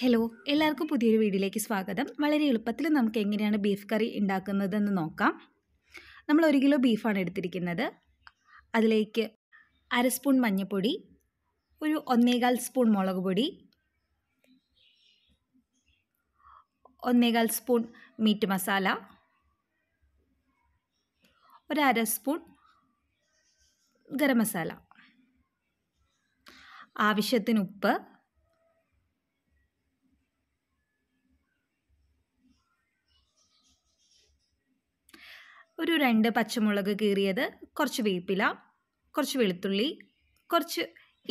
hello എല്ലാവർക്കും പുതിയൊരു വീഡിയോയിലേക്ക് സ്വാഗതം വളരെ എളുപ്പത്തിൽ നമുക്ക് എങ്ങനെയാണ് ബീഫ് കറി ഉണ്ടാക്കുന്നതെന്ന് നോക്കാം നമ്മൾ ഒരു കിലോ ബീഫാണ് എടുത്തിരിക്കുന്നത് അതിലേക്ക് അര സ്പൂൺ മഞ്ഞൾപ്പൊടി ഒരു ഒന്നേകാൽ സ്പൂൺ മുളക് പൊടി ഒന്നേകാൽ സ്പൂൺ മീറ്റ് മസാല ഒരു അര സ്പൂൺ ഗരം മസാല ആവശ്യത്തിന് ഉപ്പ് ഒരു രണ്ട് പച്ചമുളക് കീറിയത് കുറച്ച് വേപ്പില കുറച്ച് വെളുത്തുള്ളി കുറച്ച്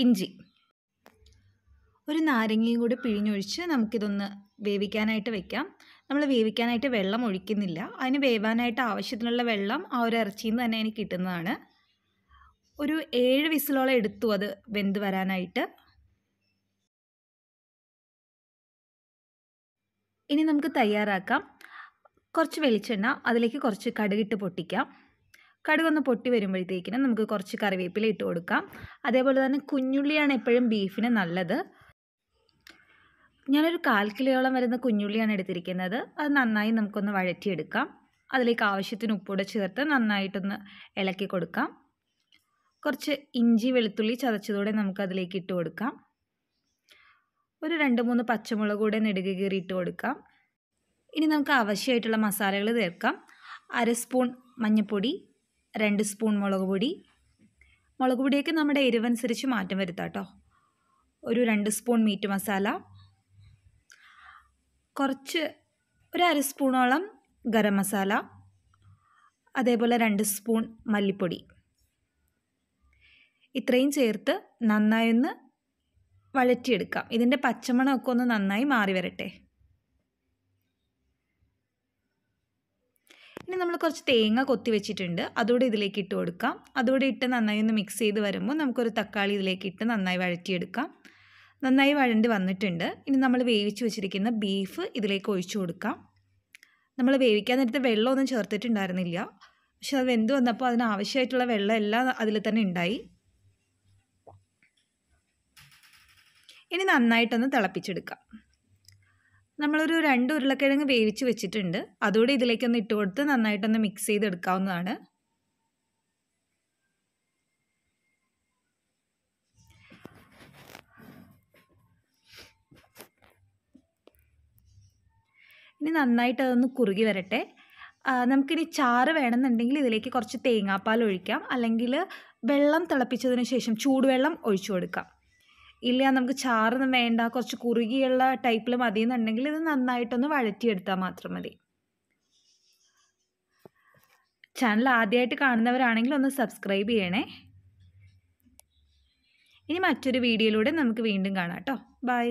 ഇഞ്ചി ഒരു നാരങ്ങയും കൂടി പിഴിഞ്ഞൊഴിച്ച് നമുക്കിതൊന്ന് വേവിക്കാനായിട്ട് വെക്കാം നമ്മൾ വേവിക്കാനായിട്ട് വെള്ളം ഒഴിക്കുന്നില്ല അതിന് വേവാനായിട്ട് ആവശ്യത്തിനുള്ള വെള്ളം ആ ഒരു ഇറച്ചിയിൽ നിന്ന് തന്നെ എനിക്ക് കിട്ടുന്നതാണ് ഒരു ഏഴ് വിസിലോളം എടുത്തു അത് വെന്ത് വരാനായിട്ട് ഇനി നമുക്ക് തയ്യാറാക്കാം കുറച്ച് വെളിച്ചെണ്ണ അതിലേക്ക് കുറച്ച് കടുകിട്ട് പൊട്ടിക്കാം കടുകൊന്ന് പൊട്ടി വരുമ്പോഴത്തേക്കിനും നമുക്ക് കുറച്ച് കറിവേപ്പില ഇട്ട് കൊടുക്കാം അതേപോലെ തന്നെ കുഞ്ഞുള്ളിയാണ് എപ്പോഴും ബീഫിന് നല്ലത് ഞാനൊരു കാൽ കിലോയോളം വരുന്ന കുഞ്ഞുള്ളിയാണ് എടുത്തിരിക്കുന്നത് അത് നന്നായി നമുക്കൊന്ന് വഴറ്റിയെടുക്കാം അതിലേക്ക് ആവശ്യത്തിന് ഉപ്പൂടെ ചേർത്ത് നന്നായിട്ടൊന്ന് ഇളക്കി കൊടുക്കാം കുറച്ച് ഇഞ്ചി വെളുത്തുള്ളി ചതച്ചതോടെ നമുക്കതിലേക്ക് ഇട്ട് കൊടുക്കാം ഒരു രണ്ട് മൂന്ന് പച്ചമുളക് കൂടെ നെടുകീറി ഇട്ട് കൊടുക്കാം ഇനി നമുക്ക് ആവശ്യമായിട്ടുള്ള മസാലകൾ ചേർക്കാം അര സ്പൂൺ മഞ്ഞൾപ്പൊടി രണ്ട് സ്പൂൺ മുളക് പൊടി മുളക് പൊടിയൊക്കെ നമ്മുടെ എരിവനുസരിച്ച് മാറ്റം വരുത്താം കേട്ടോ ഒരു രണ്ട് സ്പൂൺ മീറ്റ് മസാല കുറച്ച് ഒരു അര സ്പൂണോളം ഗരം മസാല അതേപോലെ രണ്ട് സ്പൂൺ മല്ലിപ്പൊടി ഇത്രയും ചേർത്ത് നന്നായി ഒന്ന് വഴറ്റിയെടുക്കാം ഇതിൻ്റെ പച്ചമണമൊക്കെ ഒന്ന് നന്നായി മാറി വരട്ടെ ഇനി നമ്മൾ കുറച്ച് തേങ്ങ കൊത്തി വെച്ചിട്ടുണ്ട് അതുകൂടെ ഇതിലേക്ക് ഇട്ട് കൊടുക്കാം അതുകൂടെ ഇട്ട് നന്നായി ഒന്ന് മിക്സ് ചെയ്ത് വരുമ്പോൾ നമുക്കൊരു തക്കാളി ഇതിലേക്ക് ഇട്ട് നന്നായി വഴറ്റിയെടുക്കാം നന്നായി വഴണ്ടി വന്നിട്ടുണ്ട് ഇനി നമ്മൾ വേവിച്ച് വെച്ചിരിക്കുന്ന ബീഫ് ഇതിലേക്ക് ഒഴിച്ചു കൊടുക്കാം നമ്മൾ വേവിക്കാൻ നേരത്തെ വെള്ളമൊന്നും ചേർത്തിട്ടുണ്ടായിരുന്നില്ല പക്ഷെ അത് വെന്ത് വന്നപ്പോൾ അതിനാവശ്യമായിട്ടുള്ള ആവശ്യമായിട്ടുള്ള വെള്ളം എല്ലാം അതിൽ തന്നെ ഉണ്ടായി ഇനി നന്നായിട്ടൊന്ന് തിളപ്പിച്ചെടുക്കാം നമ്മളൊരു രണ്ട് ഉരുളക്കിഴങ്ങ് വേവിച്ച് വെച്ചിട്ടുണ്ട് അതുകൂടി ഇതിലേക്കൊന്ന് ഇട്ട് കൊടുത്ത് നന്നായിട്ടൊന്ന് മിക്സ് ചെയ്തെടുക്കാവുന്നതാണ് ഇനി നന്നായിട്ട് അതൊന്ന് കുറുകി വരട്ടെ നമുക്കിനി ചാറ് വേണമെന്നുണ്ടെങ്കിൽ ഇതിലേക്ക് കുറച്ച് തേങ്ങാപ്പാൽ ഒഴിക്കാം അല്ലെങ്കിൽ വെള്ളം തിളപ്പിച്ചതിന് ശേഷം ചൂടുവെള്ളം ഒഴിച്ചു കൊടുക്കാം ഇല്ല നമുക്ക് ചാറൊന്നും വേണ്ട കുറച്ച് കുറുകിയുള്ള ടൈപ്പിൽ മതി എന്നുണ്ടെങ്കിൽ ഇത് നന്നായിട്ടൊന്ന് വഴറ്റിയെടുത്താൽ മാത്രം മതി ചാനൽ ആദ്യമായിട്ട് കാണുന്നവരാണെങ്കിൽ ഒന്ന് സബ്സ്ക്രൈബ് ചെയ്യണേ ഇനി മറ്റൊരു വീഡിയോയിലൂടെ നമുക്ക് വീണ്ടും കാണാം കേട്ടോ ബൈ